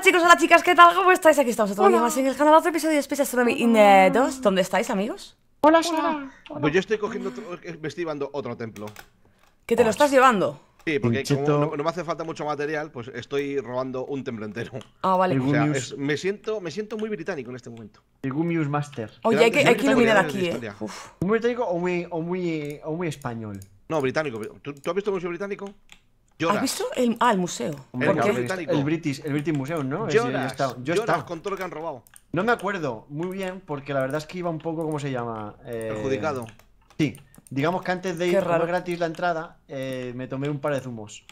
Hola chicos, hola chicas, ¿qué tal? ¿Cómo estáis? Aquí estamos otra vez más en el canal, otro episodio de Space Astronomy 2 ¿Dónde estáis, amigos? Hola, hola. Pues yo estoy cogiendo, otro- eh, otro templo ¿Que te lo estás llevando? Sí, porque como no, me hace falta mucho material, pues estoy robando un templo entero Ah, vale O sea, me, siento, me siento muy británico en este momento El Gumius Master. Oye, hay que, hay iluminar aquí, eh Uf. ¿Muy británico o muy, o muy, o muy español? No, británico, ¿tú, tú has visto museo británico? ¿Has visto el, ah, museo? El, el, British, el British Museum, ¿no? Lloras, yo, lloras con todo lo que han robado. No me acuerdo muy bien, porque la verdad es que iba un poco, ¿cómo se llama? Eh, Perjudicado. Sí. Digamos que antes de ir gratis la entrada, eh, me tomé un par de zumos.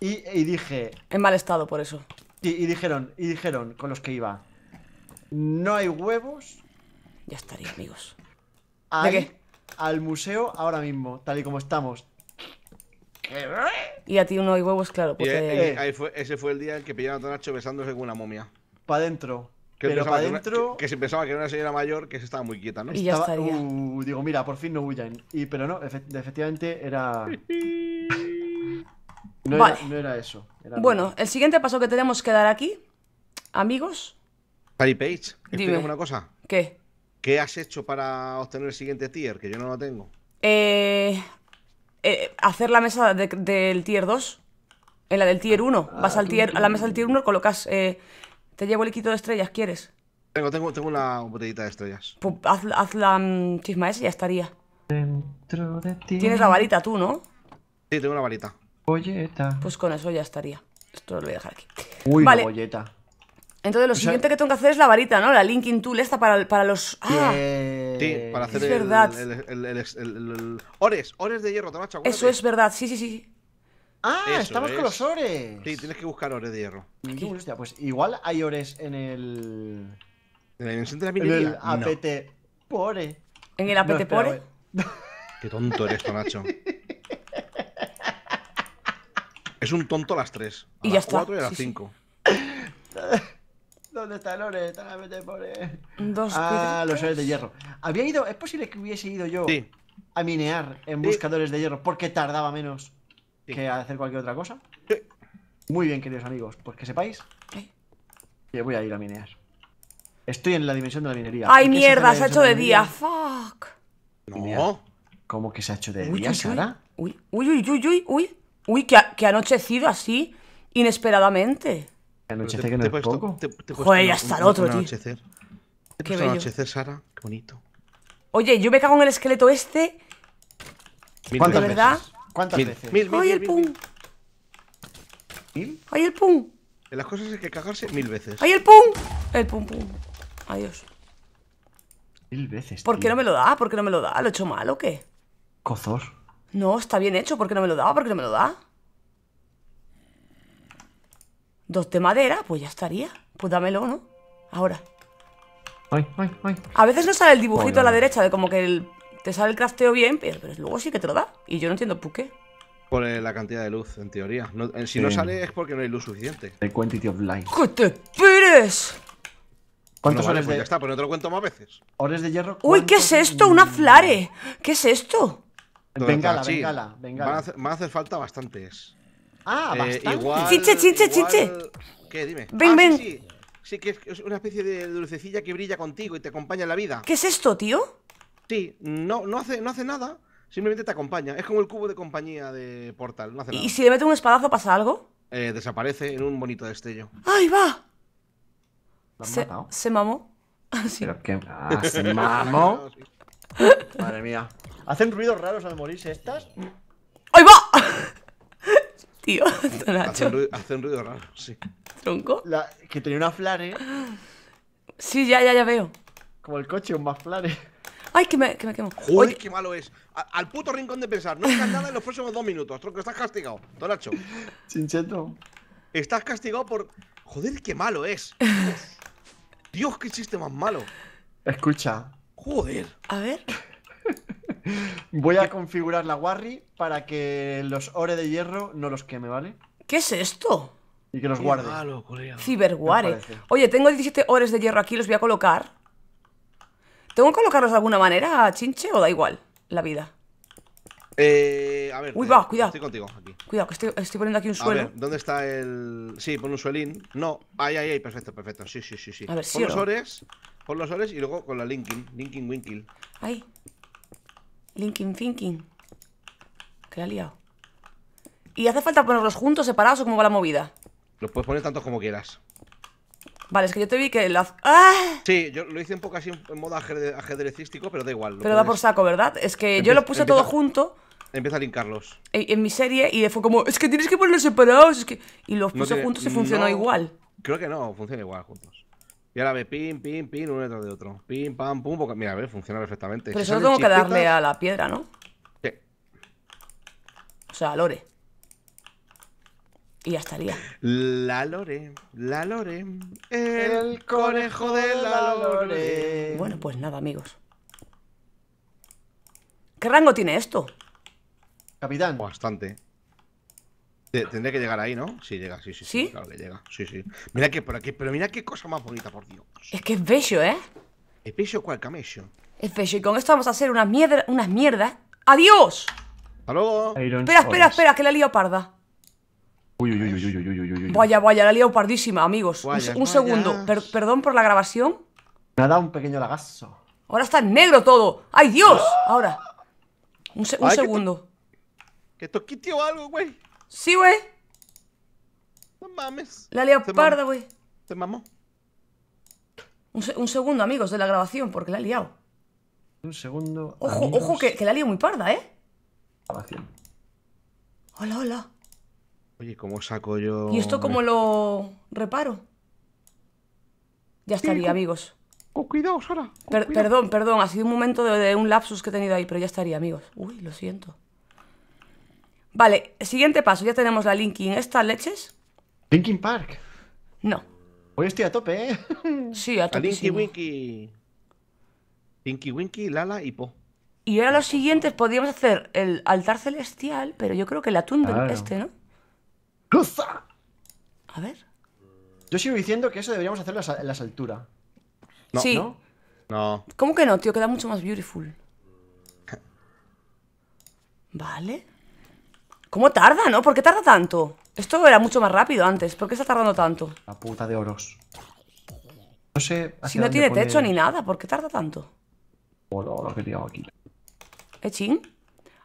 Y, y dije. En mal estado, por eso. Sí, y dijeron, y dijeron con los que iba. No hay huevos. Ya estaría, amigos. ¿De qué? Al museo ahora mismo, tal y como estamos. Y a ti uno hay huevos, claro. Eh, eh, ese fue el día en que pillaron a Nacho besándose con una momia. Pa' adentro. Que, se pensaba que era una señora mayor que se estaba muy quieta, ¿no? Y ya estaba, estaría. Uh, digo, mira, por fin no huyen. Y, pero no, efectivamente era... no, era, eso. bueno, el siguiente paso que tenemos que dar aquí, amigos... Pari Page, explícame una cosa. ¿Qué? ¿Qué has hecho para obtener el siguiente tier? Que yo no lo tengo. Eh, eh, hacer la mesa del tier 2. En la del tier 1. Ah, Vas al tier, a la mesa del tier 1, colocas. Eh, te llevo el de estrellas, ¿quieres? Tengo, tengo, tengo la botellita de estrellas. Pues haz, la mm, chisma esa y ya estaría. Dentro de ti. Tienes la varita tú, ¿no? Sí, tengo la varita. Bolleta. Pues con eso ya estaría. Esto lo voy a dejar aquí. Uy, la bolleta. Entonces lo siguiente que tengo que hacer es la varita, ¿no? La Linking Tool esta para, los... ¡Ah! Sí, para hacer es el, verdad. Ores, ores de hierro, toma Eso es verdad, sí, sí, sí. Ah, estamos con los ores. Sí, tienes que buscar ores de hierro. Hostia, pues igual hay ores en el... En el dimensión de la minería. En el APT ¿En el APT Pore? Qué tonto eres, Nacho. es un tonto a las 3. A las 4 y a las 5. ¿Dónde está Lore? Dos ah, los soles de hierro. Había ido. Es posible que hubiese ido yo a minear en buscadores de hierro porque tardaba menos que a hacer cualquier otra cosa. Muy bien, queridos amigos, pues que sepáis que voy a ir a minear. Estoy en la dimensión de la minería. ¡Ay, mierda! Se ha hecho de, día. ¡Fuck! No. ¿Cómo que se ha hecho de día, Sara? Uy, uy, uy, uy, uy. Uy, que, que ha anochecido así inesperadamente no Te, te Joder, ya el otro, tío. Anochecer. Sara. Qué bonito. Oye, yo me cago en el esqueleto este. ¿Cuántas ¿De verdad? Veces? ¿Cuántas veces? Mil, ¡Ay, el pum! ¿Mil? ¡Ay, el pum! las cosas hay que cagarse mil veces. ¡Ay, el pum! El pum, pum. Adiós. Mil veces. ¿Por qué no me lo da? ¿Por qué no me lo da? ¿Lo he hecho mal o qué? Cozor. No, está bien hecho. ¿Por qué no me lo da? ¿Por qué no me lo da? Dos de madera, pues ya estaría. Pues dámelo, ¿no? Ahora. A veces no sale el dibujito a la derecha de como que te sale el crafteo bien, pero, luego sí que te lo da. Y yo no entiendo por qué. Por la cantidad de luz, en teoría. Eh, si no sale es porque no hay luz suficiente. The quantity of light. ¡Que te pires! ¿Cuántos horas pues de... ya está, pero pues no te lo cuento más veces. Horas de hierro. ¡Uy, qué es esto! ¡Una flare! ¿Qué es esto? Venga, venga vengala. Van van a hacer falta bastantes. Ah, eh, bastante. igual, chiche, chiche, ¿Qué? Dime. Ven, ah, ven. Sí, que es una especie de dulcecilla que brilla contigo y te acompaña en la vida. ¿Qué es esto, tío? Sí, no, no, hace, no hace nada, simplemente te acompaña. Es como el cubo de compañía de Portal, no hace nada. ¿Y si le mete un espadazo pasa algo? Eh, desaparece en un bonito destello. ¡Ahí va! se, se mamó. Ah, sí. Ah, ¿Se mamó? Madre mía. ¿Hacen ruidos raros al morirse estas? tío. Hace un, ruido, hace un ruido raro, sí. ¿Tronco? que tenía una flare. Sí, ya, ya, ya veo. Como el coche, un más flare. ¡Ay, que me, que me quemo! ¡Joder, qué malo es! al puto rincón de pensar. No hagas nada en los próximos dos minutos, tronco. Estás castigado, Tonacho. Chincheto. Estás castigado por... ¡Joder, qué malo es! Dios, qué chiste más malo. Escucha. ¡Joder! A ver... Voy a configurar la Warri para que los ore de hierro no los queme, ¿vale? ¿Qué es esto? Y que los guarde. Cyberguare. Ciberware. Oye, tengo 17 ores de hierro aquí, los voy a colocar. ¿Tengo que colocarlos de alguna manera, chinche, o da igual la vida? Eh, a ver. Uy, va, cuidado. Estoy contigo aquí. Cuidado, que estoy, poniendo aquí un suelo. ¿dónde está el.? Sí, pon un suelín. No, ahí, ahí, ahí, perfecto, perfecto. Sí, sí, sí. sí. A ver, pon los ores, pon los ores y luego con la linking, linking, winking. Ahí. Linking Thinking. Que liado. ¿Y hace falta ponerlos juntos, separados o cómo va la movida? Los puedes poner tantos como quieras. Vale, es que yo te vi que lo ¡Ah! Sí, yo lo hice un poco así en modo ajedrecístico, pero da igual. Pero da por saco, ¿verdad? Es que yo lo puse todo junto. Empieza a linkarlos. E, en, mi serie y fue como, es que tienes que ponerlos separados. Es que... Y los puse juntos y funcionó igual. Creo que no, funciona igual juntos. Y ahora ve pim, pim, pim, uno detrás de otro. Pim, pam, pum, mira, a ver, funciona perfectamente. Pero solo tengo que darle a la piedra, ¿no? Sí. O sea, Lore. Y ya estaría. La Lore, la Lore, el conejo de la Lore. Bueno, pues nada, amigos. ¿Qué rango tiene esto? Capitán. Bastante. Tendré que llegar ahí, ¿no? Sí, llega, sí, sí, sí. Claro que llega. Sí, sí. Mira que por aquí, pero mira qué cosa más bonita, por Dios. Es que es bello, ¿eh? Es bello cual camello. Es bello. Y con esto vamos a hacer unas mierdas. Unas ¡Adiós! Hasta luego. Espera, espera, espera, que la liado parda. Uy, uy, uy, uy, uy, uy, uy, Vaya, vaya, la liado pardísima, amigos. un, segundo. perdón por la grabación. Me ha dado un pequeño lagazo. Ahora está en negro todo. ¡Ay, Dios! Ahora. Un, segundo. Que, to que algo, güey. Sí, güey. No mames. La leoparda, güey. ¿Te mamó? Un, segundo, amigos, de la grabación, porque la he liado. Un segundo. Ojo, ojo, que, la ha liado muy parda, ¿eh? Grabación. Hola, hola. Oye, ¿cómo saco yo...? ¿Y esto cómo lo reparo? Ya estaría, amigos. Con cuidado, Perdón, perdón, ha sido un momento de, un lapsus que he tenido ahí, pero ya estaría, amigos. Uy, lo siento. Vale, siguiente paso, ya tenemos la Linkin. está leches? ¿Linkin Park? No. Hoy estoy a tope, ¿eh? Sí, a tope. Linky Winky. Linky Winky, Lala y Po. Y ahora los siguientes podríamos hacer el altar celestial, pero yo creo que el atún es este, ¿no? ¡Cruza! A ver. Yo sigo diciendo que eso deberíamos hacerlo en las alturas no. ¿Cómo que no, tío? Queda mucho más beautiful. Vale. ¿Cómo tarda, no? ¿Por qué tarda tanto? Esto era mucho más rápido antes. ¿Por qué está tardando tanto? La puta de oros. No sé. Si no tiene techo ni nada, ¿por qué tarda tanto? Por oh, lo que he aquí. ¿Eh, ching?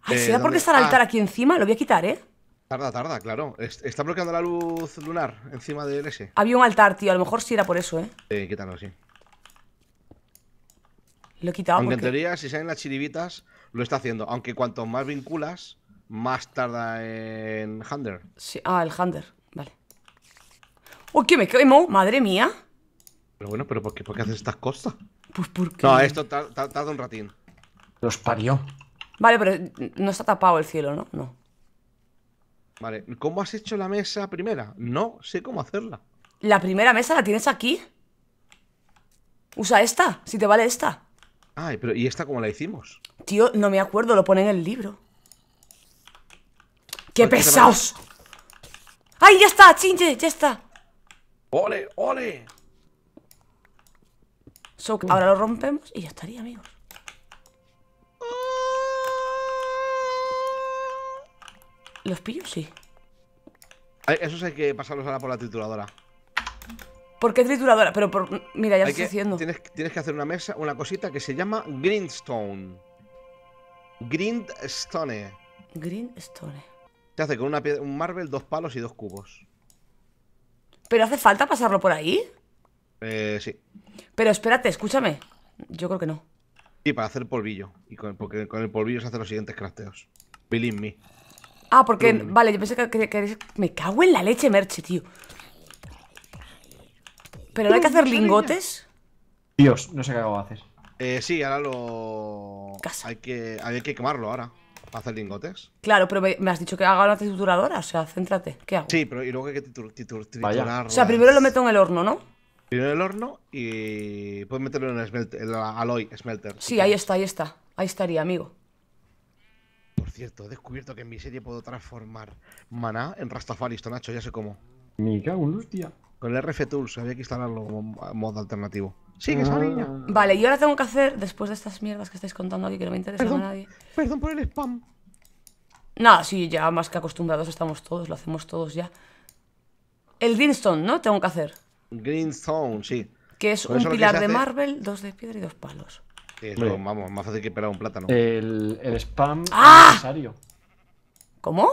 Ay, eh, ¿será porque está el altar ah. aquí encima? Lo voy a quitar, ¿eh? Tarda, tarda, claro. Está bloqueando la luz lunar encima del S Había un altar, tío. A lo mejor sí era por eso, ¿eh? Eh, quítalo, sí. Lo he quitado. Aunque en teoría, si salen las chiribitas, lo está haciendo. Aunque cuanto más vinculas, más tarda en Hunter. Sí. Ah, el Hunter, vale. ¡Uy, que me quemo! ¡Madre mía! Pero bueno, pero ¿por qué, por haces estas cosas? Pues porque. No, esto tarda un ratín. Los parió. Vale, pero no está tapado el cielo, ¿no? No. Vale, ¿cómo has hecho la mesa primera? No sé cómo hacerla. ¿La primera mesa la tienes aquí? Usa esta, si te vale esta. Ay, pero ¿y esta cómo la hicimos? Tío, no me acuerdo, lo pone en el libro. ¡Qué pesados! ¡Ay, ya está! ¡Chinche! ¡Ya está! ¡Ole! ¡Ole! ahora lo rompemos y ya estaría, amigos. ¿Los pillos Sí. Esos hay que pasarlos ahora por la trituradora. ¿Por qué trituradora? Pero por... mira, ya lo estoy haciendo. Tienes, tienes, que hacer una mesa, una cosita que se llama Greenstone. Greenstone. Greenstone. Te hace con una un marble, dos palos y dos cubos. ¿Pero hace falta pasarlo por ahí? Eh, sí. Pero espérate, escúchame. Yo creo que no. Sí, para hacer polvillo. Y con, porque con el polvillo se hacen los siguientes crafteos. Believe me. Ah, porque. vale, yo pensé que, Me cago en la leche, Merche, tío. ¿Pero no hay que hacer lingotes? Dios, no sé qué hago. Eh, sí, ahora lo. Casa. hay que quemarlo ahora hacer lingotes. Claro, pero me, has dicho que haga una trituradora, o sea, céntrate. ¿Qué hago? Sí, pero y luego hay que O sea, primero lo meto en el horno, ¿no? Primero en el horno y puedes meterlo en el, smelter, smelter. Sí, ahí está, ahí está. Ahí estaría, amigo. Por cierto, he descubierto que en mi serie puedo transformar maná en Rastafaristo, Nacho, ya sé cómo. Me cago Con el RF Tools había que instalarlo como modo alternativo. Sí, que es niña. Ah. Vale, y ahora tengo que hacer, después de estas mierdas que estáis contando aquí, que no me interesa a nadie. Perdón por el spam. Nada, sí, ya más que acostumbrados estamos todos, lo hacemos todos ya. El Greenstone, ¿no? Tengo que hacer. Greenstone, sí. Que es un pilar de Marvel, dos de piedra y dos palos. Eso, vamos, más fácil que pelar un plátano. El, spam ¡Ah! necesario. ¿Cómo?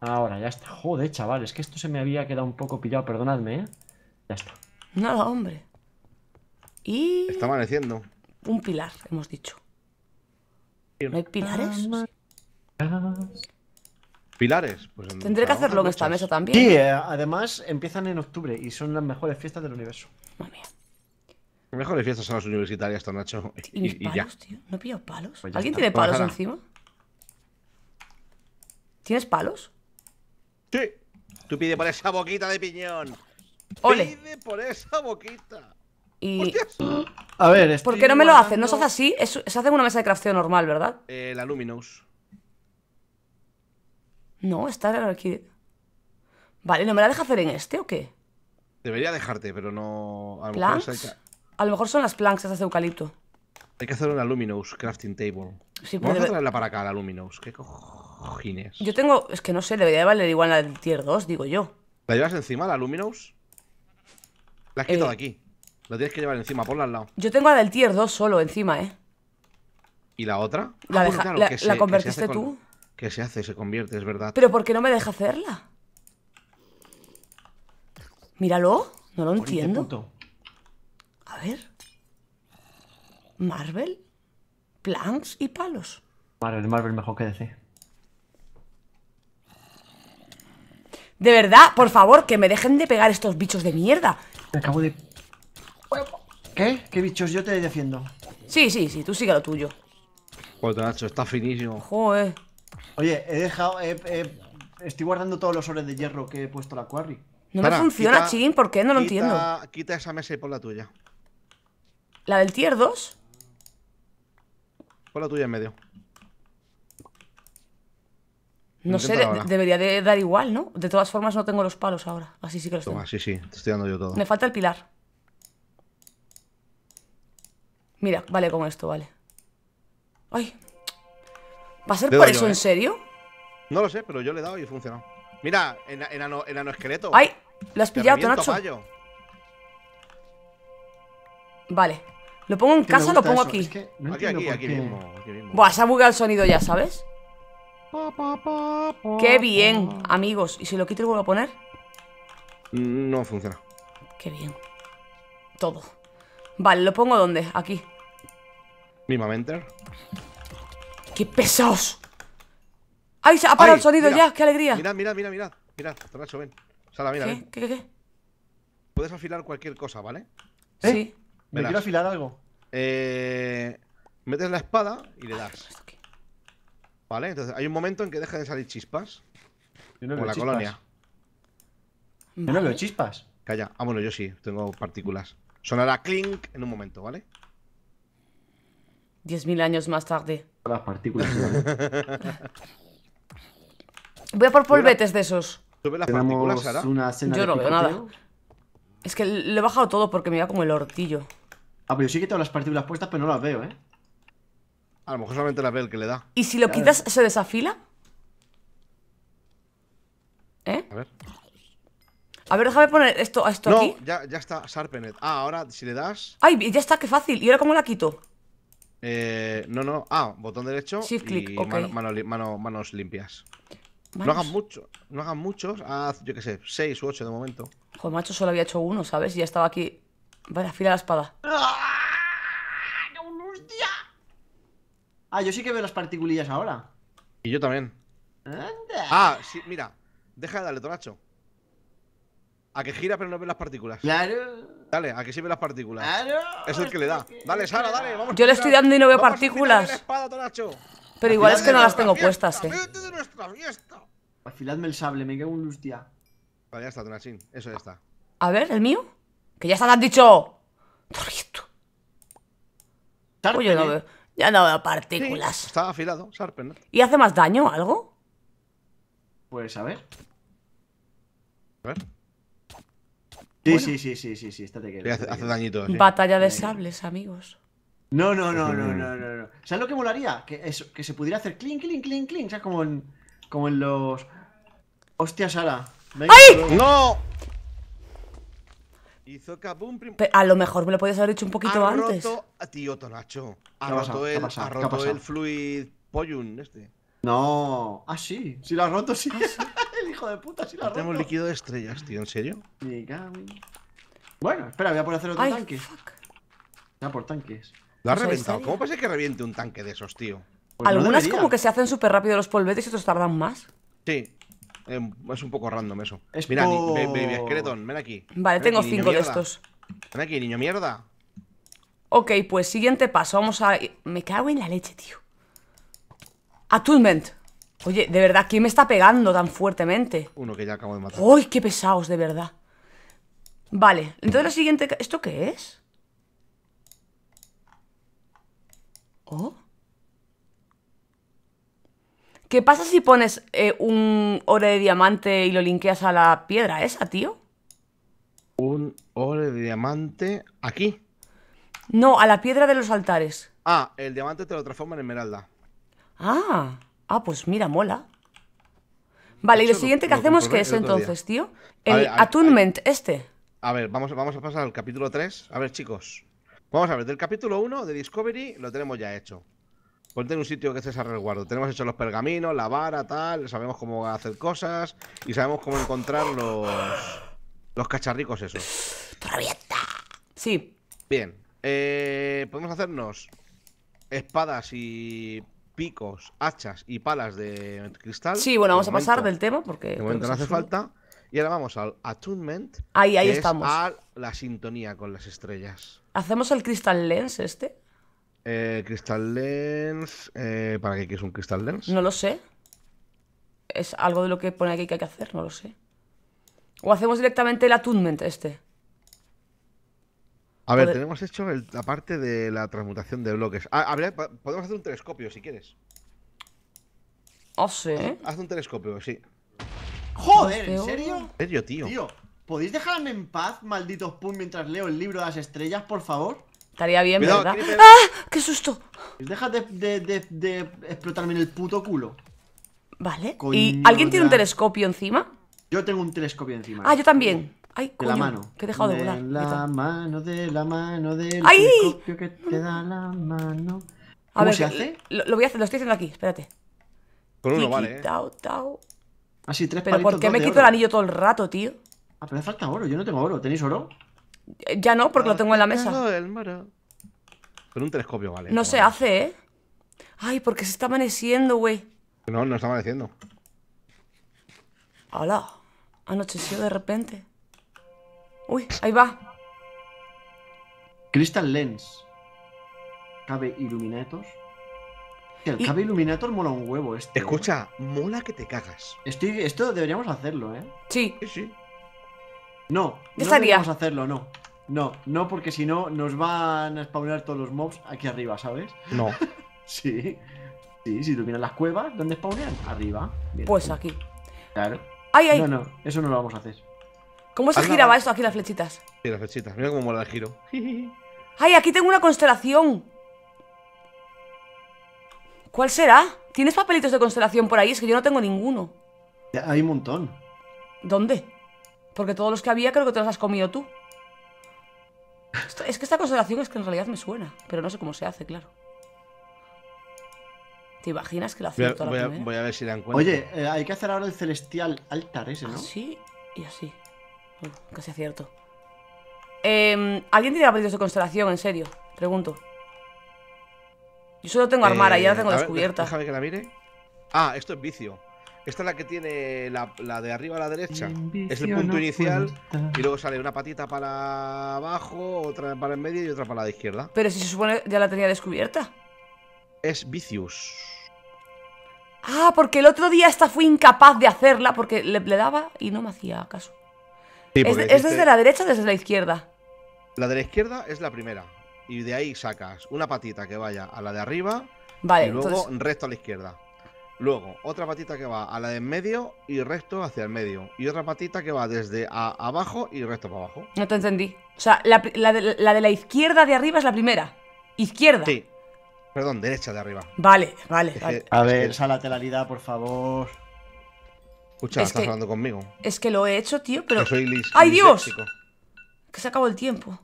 Ahora, ya está. Joder, chaval, es que esto se me había quedado un poco pillado, perdonadme, ¿eh? Ya está. Nada, hombre. Y. Está amaneciendo. Un pilar, hemos dicho. ¿No hay pilares? ¿Pilares? Pues, Tendré que hacerlo en esta mesa también. Sí, ¿eh? Eh, además empiezan en octubre y son las mejores fiestas del universo. Madre mía. Las mejores fiestas son las universitarias, Tornacho ¿Y, palos, tío? ¿No he pillado palos? Pues ¿Alguien tiene pues palos encima? ¿Tienes palos? Sí. Tú pide por esa boquita de piñón. Ole. Pide por esa boquita. Y... A ver, ¿Por qué no me lo hacen? ¿No se hace así? se hace en una mesa de crafteo normal, ¿verdad? Eh, la Luminous. No, está aquí Vale, ¿no me la deja hacer en este o qué? Debería dejarte, pero no. A lo mejor A lo mejor son las planks esas de eucalipto. hay que hacer una Luminous Crafting Table. Sí, pues traerla para acá, la Luminous. ¿Qué cojines? Yo tengo... Es que no sé, debería valer igual la tier 2, digo yo. ¿La llevas encima, la Luminous? La has quitado eh, aquí. Lo tienes que llevar encima, ponla al lado. Yo tengo la del tier 2 solo encima, ¿eh? ¿Y la otra? La, la, convertiste tú. que se hace, se convierte, es verdad. Pero ¿por qué no me deja hacerla? Míralo, no lo entiendo. A ver. Marvel, planks y palos. Marvel, Marvel mejor que decir De verdad, por favor, que me dejen de pegar estos bichos de mierda. Me acabo de ¿Qué? ¿Qué bichos? Yo te haciendo? Sí, sí, sí, tú sigue lo tuyo. Joder, Nacho, está finísimo. Joder. Oye, he dejado. estoy guardando todos los ores de hierro que he puesto la quarry. No me funciona, ching. ¿por qué? No lo entiendo. Quita esa mesa y pon la tuya. ¿La del tier 2? Pon la tuya en medio. No sé, debería de dar igual, ¿no? De todas formas no tengo los palos ahora. Así sí que los Toma, Sí, sí, te estoy dando yo todo. Me falta el pilar. Mira, vale con esto, vale. Ay. ¿Va a ser por eso, en eh. serio? No lo sé, pero yo le he dado y funcionado Mira, enano, enano esqueleto. ¡Ay! Lo has pillado, Nacho. Vale. ¿Lo pongo en casa lo pongo aquí? aquí, mismo, Buah, se ha bugueado el sonido ya, ¿sabes? ¡Qué bien, amigos! ¿Y si lo quito y lo vuelvo a poner? Mm, no funciona. ¡Qué bien! Todo. Vale, ¿lo pongo donde? Aquí. Mimamente ¡Qué pesos! ¡Ay, se ha parado el sonido ya! ¡Qué alegría! Mira, mira, mira, mira. Mira, Tornacho, ven. Sala, mira. ¿Qué? Ven. ¿Qué, qué, Puedes afilar cualquier cosa, ¿vale? ¿Eh? Sí. Me quiero afilar algo. Eh, metes la espada y le das. vale, entonces hay un momento en que deja de salir chispas. Yo no veo la chispas. colonia. Yo no veo chispas. Calla. Ah, bueno, yo sí, tengo partículas. Sonará clink en un momento, ¿vale? 10.000 años más tarde. Las partículas. Voy a por polvetes de esos. ¿Tú ves las partículas, Sara? Yo no veo nada. Es que le he bajado todo porque me da como el hortillo. Ah, pero yo sí que tengo las partículas puestas, pero no las veo, ¿eh? A lo mejor solamente las ve el que le da. ¿Y si lo quitas, se desafila? ¿Eh? A ver. A ver, déjame poner esto, esto aquí. No, ya, ya está, Sarpenet. Ah, ahora si le das. ¡Ay, ya está, qué fácil! ¿Y ahora cómo la quito? Eh, no, no. Ah, botón derecho Shift click, y manos limpias. No hagan mucho, no hagan muchos. Haz, yo qué sé, 6 u 8 de momento. Joder, macho, solo había hecho uno, ¿sabes? Y ya estaba aquí. Vale, afila la espada. Ah, yo sí que veo las particulillas ahora. Y yo también. Ah, sí, mira. Deja de darle, Tonacho. A que gira pero no ve las partículas. Claro. Dale, a que sí ve las partículas. Claro. Es el que le da. Dale, Sara, dale, vamos. Yo le estoy dando y no veo partículas. Espada, pero igual es que no las tengo puestas, eh. Afiladme el sable, me quedo un lustia. Vale, ya está, Tonachín. Eso ya está. A ver, ¿el mío? Que ya se te han dicho. Torrito. no veo. Ya no veo partículas. está afilado, Sarpen. ¿Y hace más daño algo? Pues a ver. A ver. Sí, sí, sí, sí, sí, sí, esta te Hace, dañito Batalla de sables, amigos. No, no, no, no, mm. no, no, no. ¿Sabes lo que molaría? Que, eso, que se pudiera hacer clink, clink, clink, clink. O sea, como en, como en los... Hostia, Sara. ¡Ay! ¡No! Hizo A lo mejor me lo podías haber hecho un poquito ha antes. Roto... Tío, Tonacho. Ha roto, el, pasa, ha roto el fluid Poyun, este. No. Ah, sí. Si lo ha roto, sí. Ah, sí. de puta, si la Tenemos líquido de estrellas, tío, ¿en serio? Me cago Bueno, espera, voy a por hacer otro Ay, tanque. fuck. por tanques. Lo ha reventado. ¿Cómo pasa que reviente un tanque de esos, tío? Pues Algunas como que se hacen súper rápido los polvetes y otros tardan más. Sí. Em, es un poco random eso. Es Mira, baby Skeleton, ven aquí. Vale, tengo cinco de estos. Ven aquí, niño mierda. Ok, pues siguiente paso. Vamos a. Me cago en la leche, tío. Attunement. Oye, de verdad, ¿quién me está pegando tan fuertemente? Uno que ya acabo de matar. ¡Uy, qué pesados, de verdad! Vale, entonces la siguiente... ¿Esto qué es? Oh. ¿Qué pasa si pones eh, un ore de diamante y lo linkeas a la piedra esa, tío? ¿Un ore de diamante aquí? No, a la piedra de los altares. Ah, el diamante te lo transforma en esmeralda. Ah... Ah, pues mira, mola. Vale, y lo siguiente que hacemos, ¿qué es entonces, tío? El ver, este. A ver, vamos, vamos a pasar al capítulo 3. A ver, chicos. Vamos a ver, del capítulo 1 de Discovery lo tenemos ya hecho. Ponte en un sitio que estés a resguardo. Tenemos hecho los pergaminos, la vara, tal. Sabemos cómo hacer cosas y sabemos cómo encontrar los, los cacharricos esos. ¡Torrabienta! Sí. Bien. Eh, podemos hacernos espadas y picos, hachas y palas de cristal. Sí, bueno, vamos a pasar del tema porque. De momento no hace falta. Y ahora vamos al Attunement. Ahí, ahí que estamos. Es a la sintonía con las estrellas. ¿Hacemos el Crystal Lens este? Eh, crystal Lens. Eh, ¿Para qué es un Crystal Lens? No lo sé. Es algo de lo que pone aquí que hay que hacer, no lo sé. ¿O hacemos directamente el Attunement este? A ver, tenemos hecho la parte de la transmutación de bloques. Ah, podemos hacer un telescopio si quieres. Ah, oh, sí. Haz, un telescopio, sí. Joder, ¿en serio? ¿En serio, tío? Tío, ¿podéis dejarme en paz, malditos pun, mientras leo el libro de las estrellas, por favor? Estaría bien, ¿verdad? ¡Ah! ¡Qué susto! Deja de, explotarme en el puto culo. Vale. ¿Y alguien tiene un telescopio encima? Yo tengo un telescopio encima. Ah, yo también. Ay, la mano. Que he dejado de, de volar. la mano, de la mano, del ¡Ay! que te da la mano. A ¿Cómo ver, se hace? Lo, voy a hacer, lo estoy haciendo aquí, espérate. Con uno, vale. ¿eh? Tau, tau. tres Pero ¿por qué me quito el anillo todo el rato, tío? Ah, pero me falta oro, yo no tengo oro. ¿Tenéis oro? Eh, ya no, porque lo tengo en la mesa. Con un telescopio, vale. No se hace, ¿eh? Ay, porque se está amaneciendo, güey. No, no está amaneciendo. Hola. Anocheció de repente. Uy, ahí va. Crystal Lens. Cabe Illuminator. El Cabe Illuminator mola un huevo este. ¿eh? Escucha, mola que te cagas. Estoy, esto deberíamos hacerlo, ¿eh? Sí. Sí, No, no deberíamos hacerlo, no. No, no, porque si no nos van a spawnar todos los mobs aquí arriba, ¿sabes? No. sí. Sí, si iluminan las cuevas, ¿dónde spawnean? Arriba. Pues aquí. Claro. No, no, eso no lo vamos a hacer. ¿Cómo se giraba esto? aquí las flechitas? Sí, las flechitas. Mira cómo mola el giro. ¡Ay, aquí tengo una constelación! ¿Cuál será? ¿Tienes papelitos de constelación por ahí? Es que yo no tengo ninguno. Hay un montón. ¿Dónde? Porque todos los que había creo que te los has comido tú. es que esta constelación es que en realidad me suena, pero no sé cómo se hace, claro. ¿Te imaginas que lo hacía voy, voy, a ver si la encuentro. Oye, eh, hay que hacer ahora el celestial altar ese, ah, ¿no? Sí, y así casi acierto. Em, ¿Alguien tiene apellidos de constelación, en serio? Pregunto. Yo solo tengo armara, Y ya la tengo eh, descubierta. déjame que la mire. Ah, esto es vicio. Esta es la que tiene la, de arriba a la derecha. es el punto inicial y luego sale una patita para abajo, otra para en medio y otra para la izquierda. Pero si se supone ya la tenía descubierta. Es vicius. Ah, porque el otro día esta fui incapaz de hacerla porque le daba y no me hacía caso. ¿Es, desde este- la derecha o desde la izquierda? La de la izquierda es la primera. Y de ahí sacas una patita que vaya a la de arriba vale, y luego recto a la izquierda. Luego, otra patita que va a la de en medio y recto hacia el medio. Y otra patita que va desde abajo y recto para abajo. No te entendí. O sea, la, de, la, izquierda de arriba es la primera. Izquierda. Sí. Perdón, derecha de arriba. Vale, vale. vale. A ver, esa lateralidad, por favor. Escucha, es estás que, hablando conmigo. Es que lo he hecho, tío, pero. ¡Ay, Dios! Que se acabó el tiempo.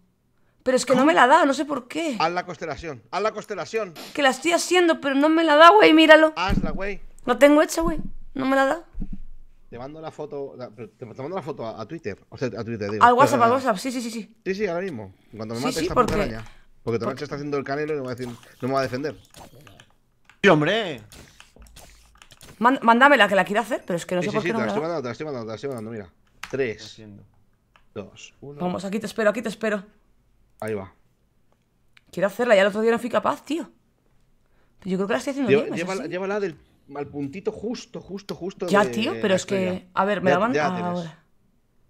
Pero es que no me la da, no sé por qué. Haz la constelación, haz la constelación. Que la estoy haciendo, pero no me la da, güey, míralo. Hazla, güey. No tengo hecha, güey. No me la da. Te mando la foto. Te mando la foto a, Twitter. O sea, a Twitter, digo. Al WhatsApp, al WhatsApp, sí, sí, sí, sí. Sí, sí, ahora mismo. Cuando me sí, mate sí, porque... Porque, está haciendo el canelo y No me va a defender. ¡Sí, hombre! Mándame mándamela, que la quiero hacer, pero es que no sé por qué no te la estoy mandando, te la estoy mandando, te la estoy mandando, mira. Tres, dos, uno. Vamos, aquí te espero, aquí te espero. Ahí va. Quiero hacerla, ya el otro día no fui capaz, tío. yo creo que la estoy haciendo bien, llévala, llévala al puntito justo, justo, justo Ya, tío, pero es que... A ver, me la van ahora.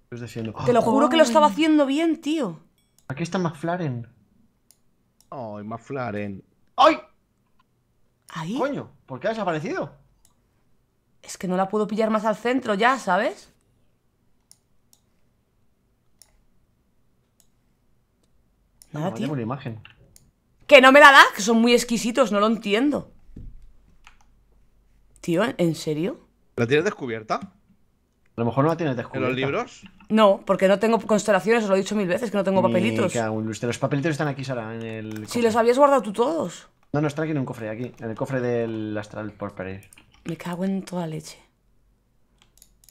Te lo juro que lo estaba haciendo bien, tío. Aquí está McFlaren. Ay, McFlaren. ¡Ay! ¿Ahí? Coño, ¿por qué ha desaparecido? Es que no la puedo pillar más al centro ya, ¿sabes? Nada, tío. Una imagen. Que no me la da, que son muy exquisitos, no lo entiendo. Tío, ¿en serio? ¿La tienes descubierta? A lo mejor no la tienes descubierta. ¿En los libros? No, porque no tengo constelaciones, os lo he dicho mil veces, que no tengo papelitos. los papelitos están aquí, Sara, en el. Si los habías guardado tú todos. No, no, están aquí en un cofre, aquí, en el cofre del Astral Pereira. Me cago en toda leche.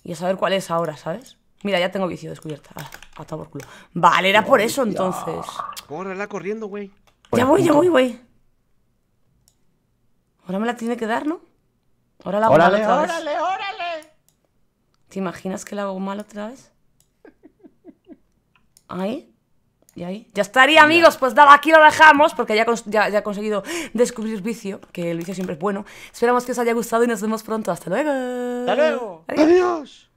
Y a saber cuál es ahora, ¿sabes? Mira, ya tengo vicio descubierta. hasta ah, por culo. Vale, era por eso entonces. Córrela corriendo, güey. Ya voy, ya voy, güey. Ahora me la tiene que dar, ¿no? Ahora la hago mal otra órale! ¿Te imaginas que la hago mal otra vez? Ahí. Y ahí. Ya estaría, amigos. Pues nada, aquí lo dejamos porque ya, ya, he conseguido descubrir vicio, que el vicio siempre es bueno. Esperamos que os haya gustado y nos vemos pronto. Hasta luego. Hasta luego. Adiós.